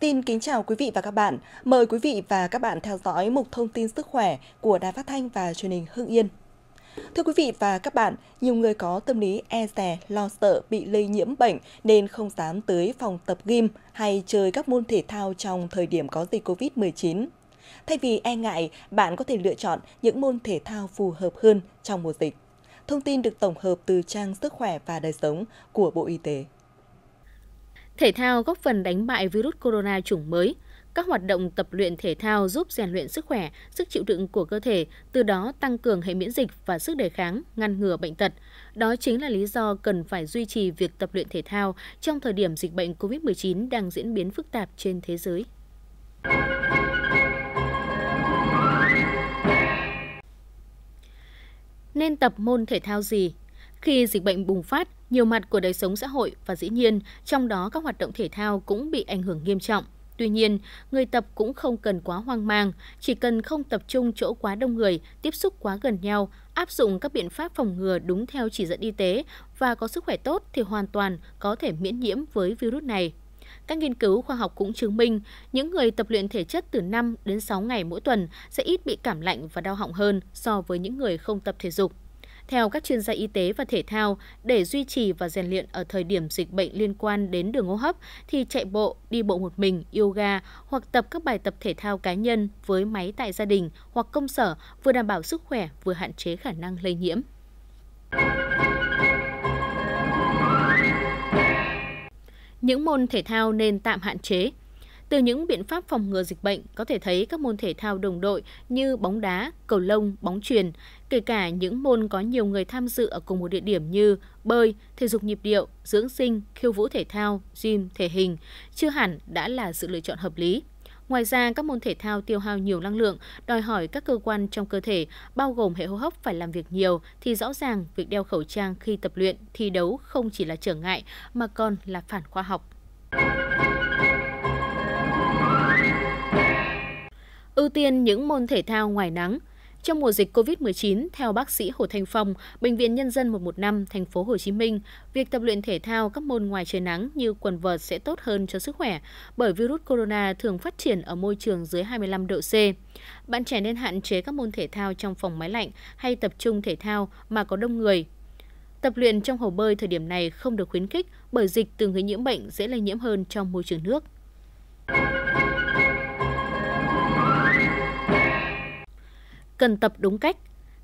Xin kính chào quý vị và các bạn. Mời quý vị và các bạn theo dõi mục thông tin sức khỏe của Đài Phát Thanh và truyền hình Hưng Yên. Thưa quý vị và các bạn, nhiều người có tâm lý e rè, lo sợ bị lây nhiễm bệnh nên không dám tới phòng tập gym hay chơi các môn thể thao trong thời điểm có dịch COVID-19. Thay vì e ngại, bạn có thể lựa chọn những môn thể thao phù hợp hơn trong mùa dịch. Thông tin được tổng hợp từ trang Sức khỏe và đời sống của Bộ Y tế. Thể thao góp phần đánh bại virus corona chủng mới. Các hoạt động tập luyện thể thao giúp rèn luyện sức khỏe, sức chịu đựng của cơ thể, từ đó tăng cường hệ miễn dịch và sức đề kháng, ngăn ngừa bệnh tật. Đó chính là lý do cần phải duy trì việc tập luyện thể thao trong thời điểm dịch bệnh COVID-19 đang diễn biến phức tạp trên thế giới. Nên tập môn thể thao gì khi dịch bệnh bùng phát, nhiều mặt của đời sống xã hội và dĩ nhiên, trong đó các hoạt động thể thao cũng bị ảnh hưởng nghiêm trọng. Tuy nhiên, người tập cũng không cần quá hoang mang, chỉ cần không tập trung chỗ quá đông người, tiếp xúc quá gần nhau, áp dụng các biện pháp phòng ngừa đúng theo chỉ dẫn y tế và có sức khỏe tốt thì hoàn toàn có thể miễn nhiễm với virus này. Các nghiên cứu khoa học cũng chứng minh, những người tập luyện thể chất từ 5 đến 6 ngày mỗi tuần sẽ ít bị cảm lạnh và đau họng hơn so với những người không tập thể dục theo các chuyên gia y tế và thể thao, để duy trì và rèn luyện ở thời điểm dịch bệnh liên quan đến đường hô hấp thì chạy bộ, đi bộ một mình, yoga hoặc tập các bài tập thể thao cá nhân với máy tại gia đình hoặc công sở vừa đảm bảo sức khỏe vừa hạn chế khả năng lây nhiễm. Những môn thể thao nên tạm hạn chế, từ những biện pháp phòng ngừa dịch bệnh có thể thấy các môn thể thao đồng đội như bóng đá, cầu lông, bóng truyền, kể cả những môn có nhiều người tham dự ở cùng một địa điểm như bơi, thể dục nhịp điệu, dưỡng sinh, khiêu vũ thể thao, gym, thể hình, chưa hẳn đã là sự lựa chọn hợp lý. Ngoài ra, các môn thể thao tiêu hao nhiều năng lượng, đòi hỏi các cơ quan trong cơ thể, bao gồm hệ hô hấp phải làm việc nhiều, thì rõ ràng việc đeo khẩu trang khi tập luyện, thi đấu không chỉ là trở ngại mà còn là phản khoa học. ưu tiên những môn thể thao ngoài nắng. Trong mùa dịch COVID-19, theo bác sĩ Hồ Thanh Phong, Bệnh viện Nhân dân 115, thành phố Hồ Chí Minh, việc tập luyện thể thao các môn ngoài trời nắng như quần vợt sẽ tốt hơn cho sức khỏe, bởi virus corona thường phát triển ở môi trường dưới 25 độ C. Bạn trẻ nên hạn chế các môn thể thao trong phòng máy lạnh hay tập trung thể thao mà có đông người. Tập luyện trong hồ bơi thời điểm này không được khuyến khích bởi dịch từ người nhiễm bệnh dễ lây nhiễm hơn trong môi trường nước. cần tập đúng cách.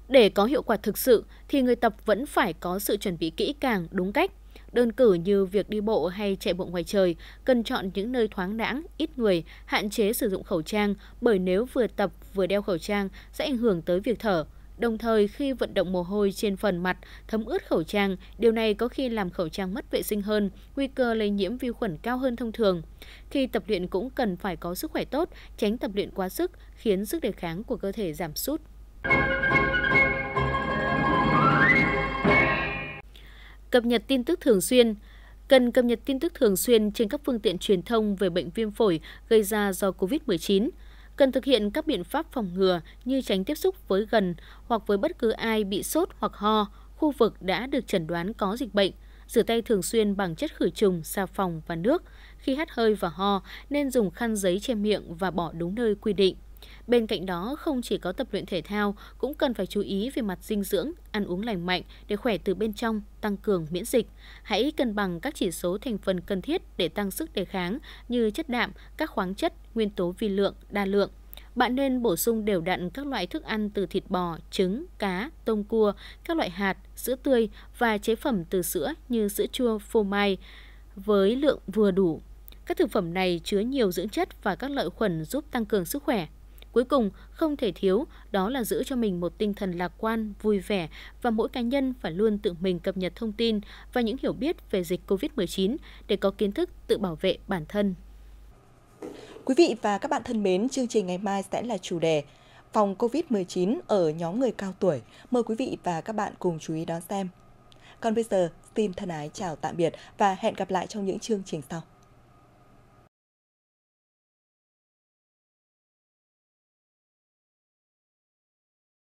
Để có hiệu quả thực sự thì người tập vẫn phải có sự chuẩn bị kỹ càng đúng cách. Đơn cử như việc đi bộ hay chạy bộ ngoài trời, cần chọn những nơi thoáng đãng, ít người, hạn chế sử dụng khẩu trang bởi nếu vừa tập vừa đeo khẩu trang sẽ ảnh hưởng tới việc thở. Đồng thời khi vận động mồ hôi trên phần mặt thấm ướt khẩu trang, điều này có khi làm khẩu trang mất vệ sinh hơn, nguy cơ lây nhiễm vi khuẩn cao hơn thông thường. Khi tập luyện cũng cần phải có sức khỏe tốt, tránh tập luyện quá sức khiến sức đề kháng của cơ thể giảm sút. Cập nhật tin tức thường xuyên cần cập nhật tin tức thường xuyên trên các phương tiện truyền thông về bệnh viêm phổi gây ra do COVID-19. Cần thực hiện các biện pháp phòng ngừa như tránh tiếp xúc với gần hoặc với bất cứ ai bị sốt hoặc ho, khu vực đã được chẩn đoán có dịch bệnh, rửa tay thường xuyên bằng chất khử trùng, xà phòng và nước. Khi hắt hơi và ho nên dùng khăn giấy che miệng và bỏ đúng nơi quy định. Bên cạnh đó, không chỉ có tập luyện thể thao, cũng cần phải chú ý về mặt dinh dưỡng, ăn uống lành mạnh để khỏe từ bên trong, tăng cường miễn dịch. Hãy cân bằng các chỉ số thành phần cần thiết để tăng sức đề kháng như chất đạm, các khoáng chất, nguyên tố vi lượng, đa lượng. Bạn nên bổ sung đều đặn các loại thức ăn từ thịt bò, trứng, cá, tôm cua, các loại hạt, sữa tươi và chế phẩm từ sữa như sữa chua, phô mai với lượng vừa đủ. Các thực phẩm này chứa nhiều dưỡng chất và các lợi khuẩn giúp tăng cường sức khỏe. Cuối cùng, không thể thiếu đó là giữ cho mình một tinh thần lạc quan, vui vẻ và mỗi cá nhân phải luôn tự mình cập nhật thông tin và những hiểu biết về dịch COVID-19 để có kiến thức tự bảo vệ bản thân Quý vị và các bạn thân mến, chương trình ngày mai sẽ là chủ đề phòng COVID-19 ở nhóm người cao tuổi. Mời quý vị và các bạn cùng chú ý đón xem. Còn bây giờ, xin thân ái chào tạm biệt và hẹn gặp lại trong những chương trình sau.